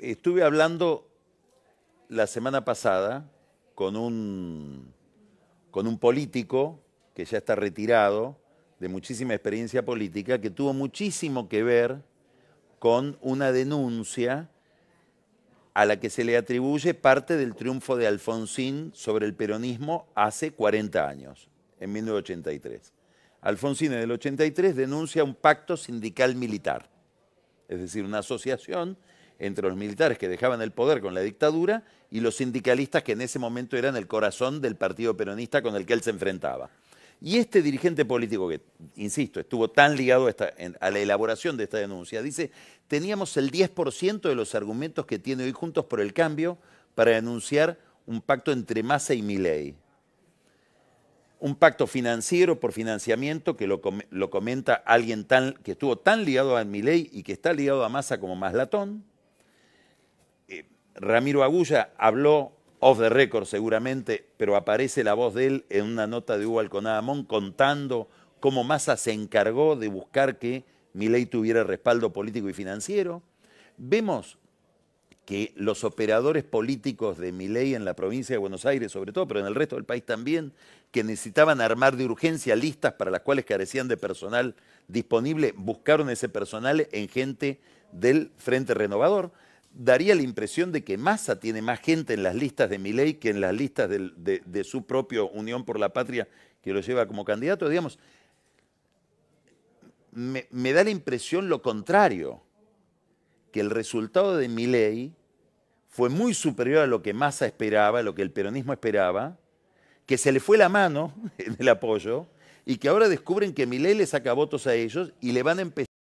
estuve hablando la semana pasada con un, político que ya está retirado, de muchísima experiencia política, que tuvo muchísimo que ver con una denuncia a la que se le atribuye parte del triunfo de Alfonsín sobre el peronismo hace 40 años, en 1983. Alfonsín en el 83 denuncia un pacto sindical militar, es decir, una asociación entre los militares que dejaban el poder con la dictadura y los sindicalistas que en ese momento eran el corazón del partido peronista con el que él se enfrentaba. Y este dirigente político, que, insisto, estuvo tan ligado a, la elaboración de esta denuncia, dice, teníamos el 10% de los argumentos que tiene hoy Juntos por el Cambio para denunciar un pacto entre Massa y Milei. Un pacto financiero por financiamiento que lo, comenta alguien tan, que estuvo tan ligado a Milei y que está ligado a Massa como Maslatón Ramiro Agulla habló off the record seguramente, pero aparece la voz de él en una nota de Hugo Alconadamón contando cómo Massa se encargó de buscar que Milei tuviera respaldo político y financiero. Vemos que los operadores políticos de Milei en la provincia de Buenos Aires, sobre todo, pero en el resto del país también, que necesitaban armar de urgencia listas para las cuales carecían de personal disponible, buscaron ese personal en gente del Frente Renovador daría la impresión de que Massa tiene más gente en las listas de Milei que en las listas de, su propio Unión por la Patria que lo lleva como candidato, digamos, me, da la impresión lo contrario, que el resultado de Milei fue muy superior a lo que Massa esperaba, a lo que el peronismo esperaba, que se le fue la mano en el apoyo y que ahora descubren que Milei le saca votos a ellos y le van a empezar